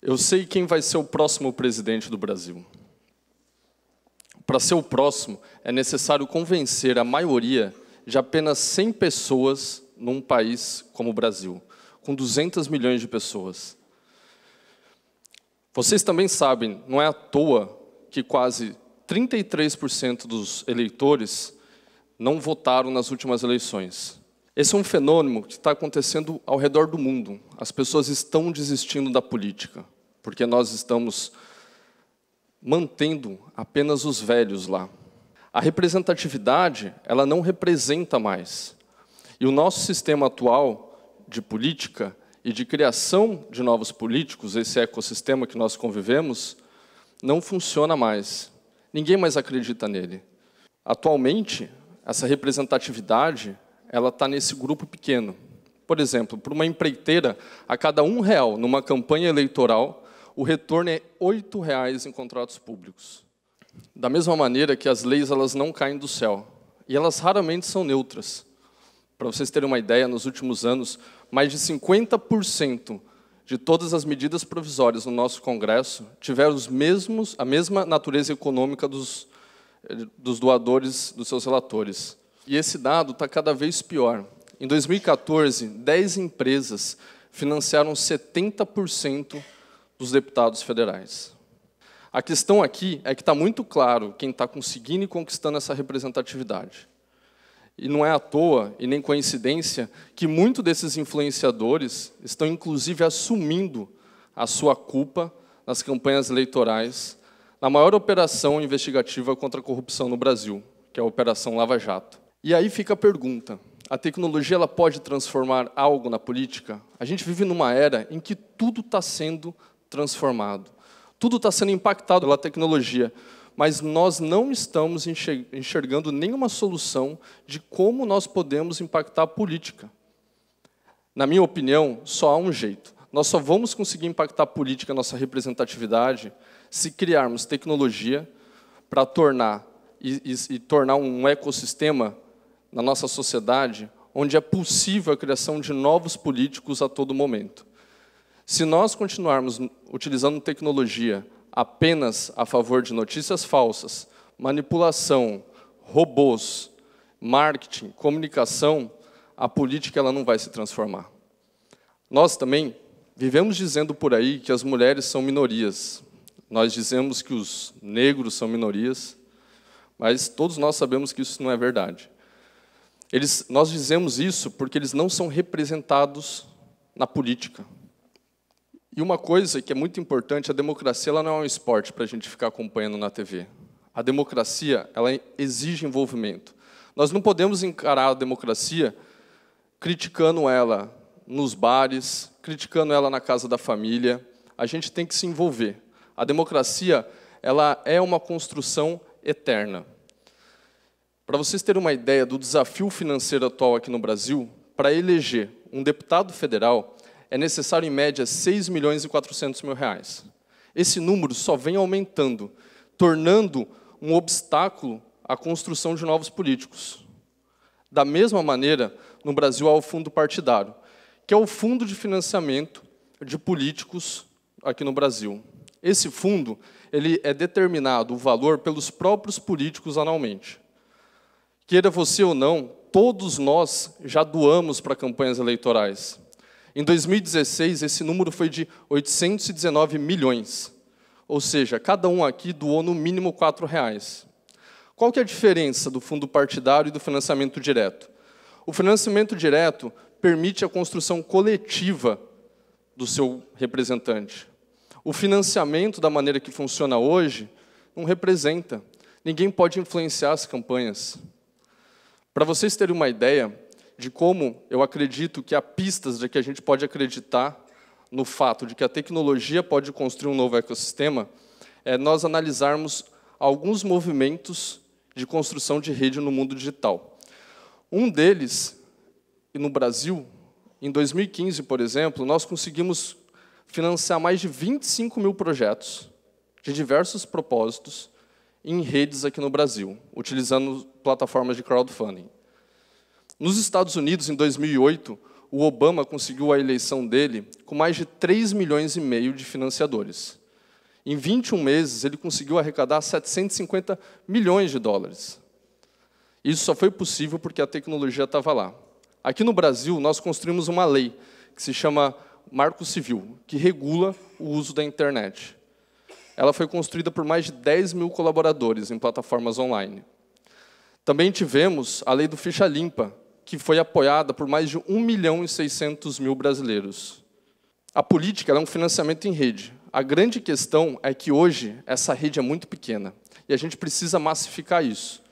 Eu sei quem vai ser o próximo presidente do Brasil. Para ser o próximo, é necessário convencer a maioria de apenas 100 pessoas num país como o Brasil, com 200 milhões de pessoas. Vocês também sabem, não é à toa que quase 33% dos eleitores não votaram nas últimas eleições. Esse é um fenômeno que está acontecendo ao redor do mundo. As pessoas estão desistindo da política, porque nós estamos mantendo apenas os velhos lá. A representatividade, ela não representa mais. E o nosso sistema atual de política, e de criação de novos políticos, esse ecossistema que nós convivemos, não funciona mais. Ninguém mais acredita nele. Atualmente, essa representatividade ela está nesse grupo pequeno. Por exemplo, para uma empreiteira, a cada um real numa campanha eleitoral, o retorno é oito reais em contratos públicos. Da mesma maneira que as leis elas não caem do céu e elas raramente são neutras. Para vocês terem uma ideia, nos últimos anos, mais de 50% de todas as medidas provisórias no nosso Congresso tiveram os mesmos, a mesma natureza econômica dos, eh, dos doadores, dos seus relatores. E esse dado está cada vez pior. Em 2014, 10 empresas financiaram 70% dos deputados federais. A questão aqui é que está muito claro quem está conseguindo e conquistando essa representatividade. E não é à toa e nem coincidência que muitos desses influenciadores estão, inclusive, assumindo a sua culpa nas campanhas eleitorais, na maior operação investigativa contra a corrupção no Brasil, que é a Operação Lava Jato. E aí fica a pergunta: a tecnologia ela pode transformar algo na política? A gente vive numa era em que tudo está sendo transformado, tudo está sendo impactado pela tecnologia mas nós não estamos enxergando nenhuma solução de como nós podemos impactar a política. Na minha opinião, só há um jeito. Nós só vamos conseguir impactar a política, a nossa representatividade, se criarmos tecnologia para tornar e, e, e tornar um ecossistema na nossa sociedade onde é possível a criação de novos políticos a todo momento. Se nós continuarmos utilizando tecnologia apenas a favor de notícias falsas, manipulação, robôs, marketing, comunicação, a política ela não vai se transformar. Nós também vivemos dizendo por aí que as mulheres são minorias. Nós dizemos que os negros são minorias, mas todos nós sabemos que isso não é verdade. Eles, nós dizemos isso porque eles não são representados na política. E uma coisa que é muito importante, a democracia ela não é um esporte para a gente ficar acompanhando na TV. A democracia ela exige envolvimento. Nós não podemos encarar a democracia criticando ela nos bares, criticando ela na casa da família. A gente tem que se envolver. A democracia ela é uma construção eterna. Para vocês terem uma ideia do desafio financeiro atual aqui no Brasil, para eleger um deputado federal, é necessário, em média, 6 milhões e 400 mil reais. Esse número só vem aumentando, tornando um obstáculo à construção de novos políticos. Da mesma maneira, no Brasil há o fundo partidário, que é o fundo de financiamento de políticos aqui no Brasil. Esse fundo ele é determinado o valor pelos próprios políticos anualmente. Queira você ou não, todos nós já doamos para campanhas eleitorais. Em 2016, esse número foi de 819 milhões. Ou seja, cada um aqui doou no mínimo R$ reais. Qual que é a diferença do fundo partidário e do financiamento direto? O financiamento direto permite a construção coletiva do seu representante. O financiamento, da maneira que funciona hoje, não representa. Ninguém pode influenciar as campanhas. Para vocês terem uma ideia, de como eu acredito que há pistas de que a gente pode acreditar no fato de que a tecnologia pode construir um novo ecossistema, é nós analisarmos alguns movimentos de construção de rede no mundo digital. Um deles, e no Brasil, em 2015, por exemplo, nós conseguimos financiar mais de 25 mil projetos de diversos propósitos em redes aqui no Brasil, utilizando plataformas de crowdfunding. Nos Estados Unidos, em 2008, o Obama conseguiu a eleição dele com mais de 3 milhões e meio de financiadores. Em 21 meses, ele conseguiu arrecadar 750 milhões de dólares. Isso só foi possível porque a tecnologia estava lá. Aqui no Brasil, nós construímos uma lei que se chama Marco Civil, que regula o uso da internet. Ela foi construída por mais de 10 mil colaboradores em plataformas online. Também tivemos a lei do ficha limpa, que foi apoiada por mais de 1 milhão e 600 mil brasileiros. A política é um financiamento em rede. A grande questão é que hoje essa rede é muito pequena e a gente precisa massificar isso.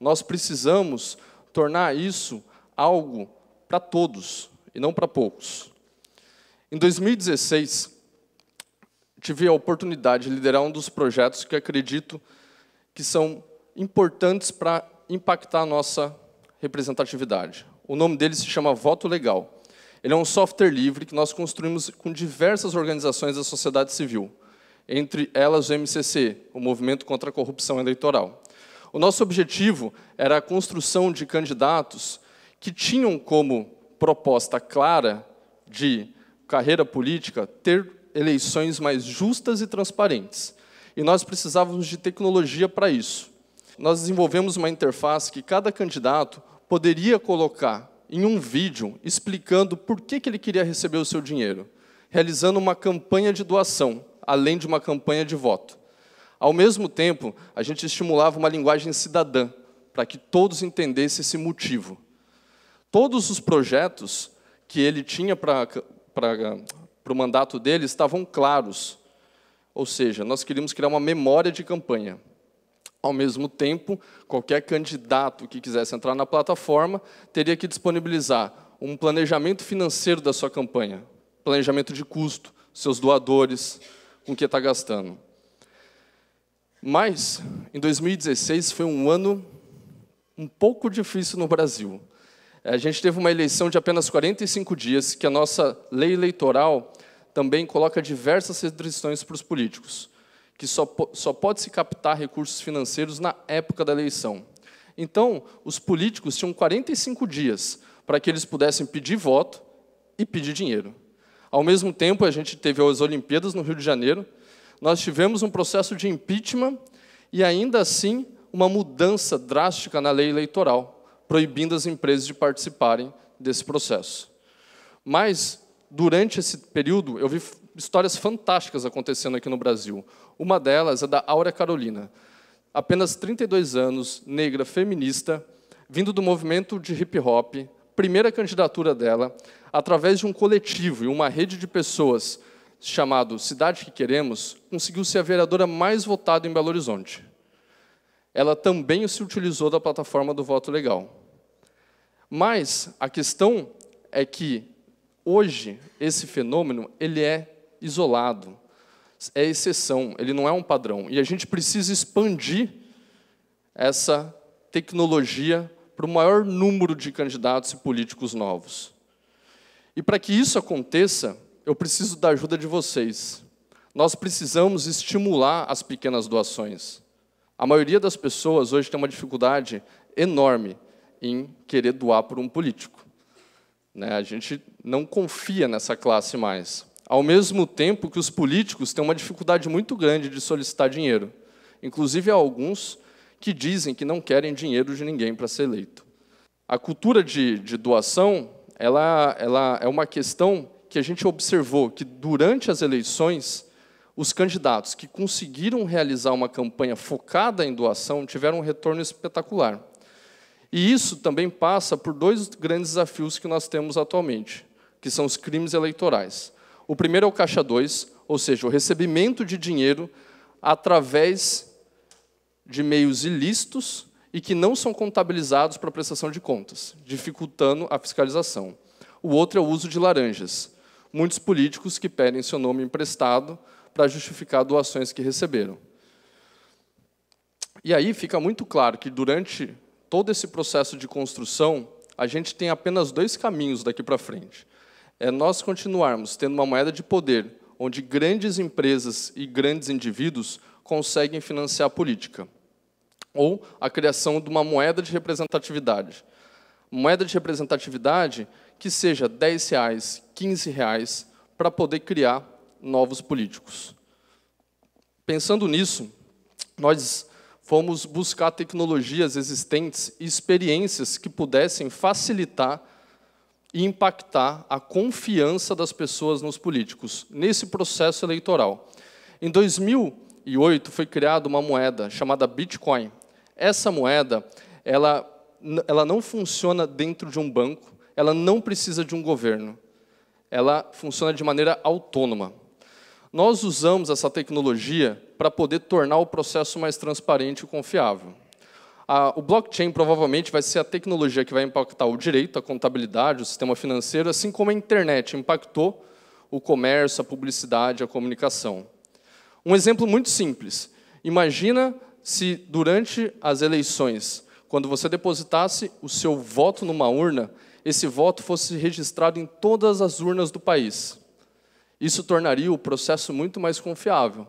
Nós precisamos tornar isso algo para todos e não para poucos. Em 2016, tive a oportunidade de liderar um dos projetos que acredito que são importantes para impactar a nossa representatividade. O nome dele se chama Voto Legal. Ele é um software livre que nós construímos com diversas organizações da sociedade civil, entre elas o MCC, o Movimento contra a Corrupção Eleitoral. O nosso objetivo era a construção de candidatos que tinham como proposta clara de carreira política ter eleições mais justas e transparentes. E nós precisávamos de tecnologia para isso nós desenvolvemos uma interface que cada candidato poderia colocar em um vídeo explicando por que, que ele queria receber o seu dinheiro, realizando uma campanha de doação, além de uma campanha de voto. Ao mesmo tempo, a gente estimulava uma linguagem cidadã, para que todos entendessem esse motivo. Todos os projetos que ele tinha para o mandato dele estavam claros, ou seja, nós queríamos criar uma memória de campanha. Ao mesmo tempo, qualquer candidato que quisesse entrar na plataforma teria que disponibilizar um planejamento financeiro da sua campanha, planejamento de custo, seus doadores, com o que está gastando. Mas, em 2016, foi um ano um pouco difícil no Brasil. A gente teve uma eleição de apenas 45 dias, que a nossa lei eleitoral também coloca diversas restrições para os políticos que só, só pode se captar recursos financeiros na época da eleição. Então, os políticos tinham 45 dias para que eles pudessem pedir voto e pedir dinheiro. Ao mesmo tempo, a gente teve as Olimpíadas no Rio de Janeiro, nós tivemos um processo de impeachment e, ainda assim, uma mudança drástica na lei eleitoral, proibindo as empresas de participarem desse processo. Mas, durante esse período, eu vi histórias fantásticas acontecendo aqui no Brasil. Uma delas é da Áurea Carolina, apenas 32 anos, negra, feminista, vindo do movimento de hip hop, primeira candidatura dela, através de um coletivo e uma rede de pessoas chamado Cidade que Queremos, conseguiu ser a vereadora mais votada em Belo Horizonte. Ela também se utilizou da plataforma do voto legal. Mas a questão é que hoje esse fenômeno ele é isolado. É exceção, ele não é um padrão. E a gente precisa expandir essa tecnologia para o maior número de candidatos e políticos novos. E para que isso aconteça, eu preciso da ajuda de vocês. Nós precisamos estimular as pequenas doações. A maioria das pessoas hoje tem uma dificuldade enorme em querer doar por um político. Né? A gente não confia nessa classe mais ao mesmo tempo que os políticos têm uma dificuldade muito grande de solicitar dinheiro. Inclusive, há alguns que dizem que não querem dinheiro de ninguém para ser eleito. A cultura de, de doação ela, ela é uma questão que a gente observou que, durante as eleições, os candidatos que conseguiram realizar uma campanha focada em doação tiveram um retorno espetacular. E isso também passa por dois grandes desafios que nós temos atualmente, que são os crimes eleitorais. O primeiro é o caixa 2, ou seja, o recebimento de dinheiro através de meios ilícitos e que não são contabilizados para prestação de contas, dificultando a fiscalização. O outro é o uso de laranjas. Muitos políticos que pedem seu nome emprestado para justificar doações que receberam. E aí fica muito claro que durante todo esse processo de construção, a gente tem apenas dois caminhos daqui para frente é nós continuarmos tendo uma moeda de poder onde grandes empresas e grandes indivíduos conseguem financiar a política. Ou a criação de uma moeda de representatividade. Moeda de representatividade que seja 10 reais, 15 reais, para poder criar novos políticos. Pensando nisso, nós fomos buscar tecnologias existentes e experiências que pudessem facilitar e impactar a confiança das pessoas nos políticos nesse processo eleitoral. Em 2008 foi criada uma moeda chamada Bitcoin. Essa moeda, ela ela não funciona dentro de um banco, ela não precisa de um governo. Ela funciona de maneira autônoma. Nós usamos essa tecnologia para poder tornar o processo mais transparente e confiável o blockchain provavelmente vai ser a tecnologia que vai impactar o direito, a contabilidade, o sistema financeiro, assim como a internet impactou o comércio, a publicidade, a comunicação. Um exemplo muito simples. Imagina se durante as eleições, quando você depositasse o seu voto numa urna, esse voto fosse registrado em todas as urnas do país. Isso tornaria o processo muito mais confiável,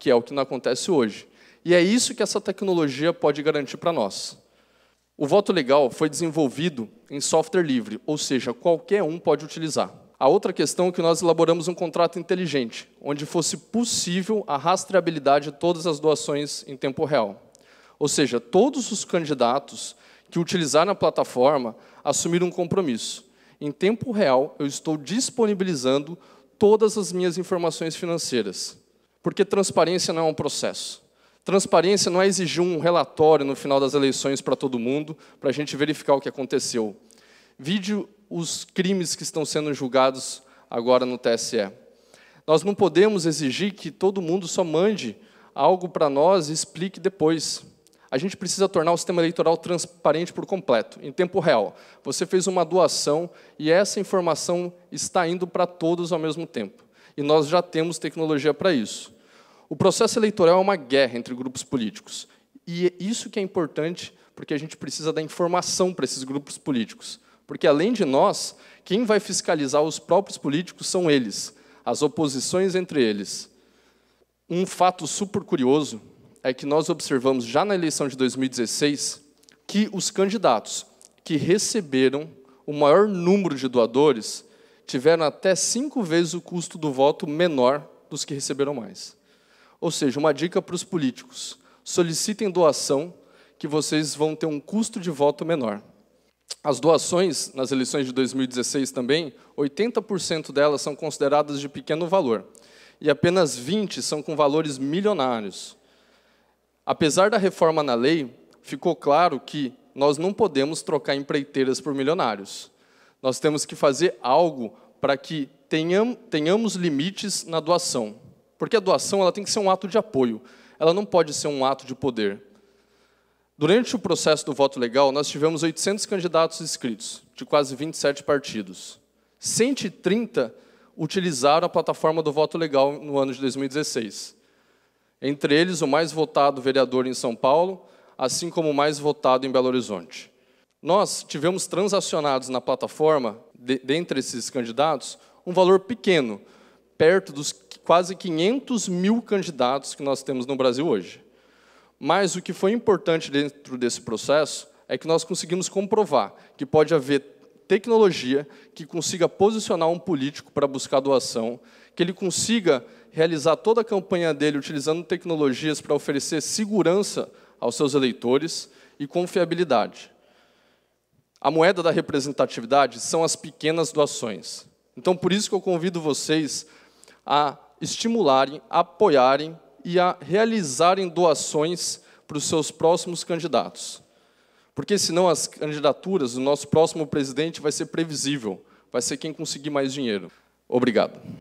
que é o que não acontece hoje. E é isso que essa tecnologia pode garantir para nós. O voto legal foi desenvolvido em software livre, ou seja, qualquer um pode utilizar. A outra questão é que nós elaboramos um contrato inteligente, onde fosse possível a rastreabilidade de todas as doações em tempo real. Ou seja, todos os candidatos que utilizaram a plataforma assumiram um compromisso. Em tempo real, eu estou disponibilizando todas as minhas informações financeiras. Porque transparência não é um processo. Transparência não é exigir um relatório no final das eleições para todo mundo, para a gente verificar o que aconteceu. Vide os crimes que estão sendo julgados agora no TSE. Nós não podemos exigir que todo mundo só mande algo para nós e explique depois. A gente precisa tornar o sistema eleitoral transparente por completo, em tempo real. Você fez uma doação e essa informação está indo para todos ao mesmo tempo. E nós já temos tecnologia para isso. O processo eleitoral é uma guerra entre grupos políticos. E é isso que é importante, porque a gente precisa da informação para esses grupos políticos. Porque, além de nós, quem vai fiscalizar os próprios políticos são eles, as oposições entre eles. Um fato super curioso é que nós observamos já na eleição de 2016 que os candidatos que receberam o maior número de doadores tiveram até cinco vezes o custo do voto menor dos que receberam mais. Ou seja, uma dica para os políticos: solicitem doação, que vocês vão ter um custo de voto menor. As doações nas eleições de 2016 também, 80% delas são consideradas de pequeno valor e apenas 20 são com valores milionários. Apesar da reforma na lei, ficou claro que nós não podemos trocar empreiteiras por milionários. Nós temos que fazer algo para que tenham, tenhamos limites na doação. Porque a doação ela tem que ser um ato de apoio, ela não pode ser um ato de poder. Durante o processo do voto legal, nós tivemos 800 candidatos inscritos, de quase 27 partidos. 130 utilizaram a plataforma do voto legal no ano de 2016. Entre eles, o mais votado vereador em São Paulo, assim como o mais votado em Belo Horizonte. Nós tivemos transacionados na plataforma, de, dentre esses candidatos, um valor pequeno, perto dos quase 500 mil candidatos que nós temos no Brasil hoje. Mas o que foi importante dentro desse processo é que nós conseguimos comprovar que pode haver tecnologia que consiga posicionar um político para buscar doação, que ele consiga realizar toda a campanha dele utilizando tecnologias para oferecer segurança aos seus eleitores e confiabilidade. A moeda da representatividade são as pequenas doações. Então, por isso que eu convido vocês a estimularem, apoiarem e a realizarem doações para os seus próximos candidatos. Porque senão as candidaturas do nosso próximo presidente vai ser previsível, vai ser quem conseguir mais dinheiro. Obrigado.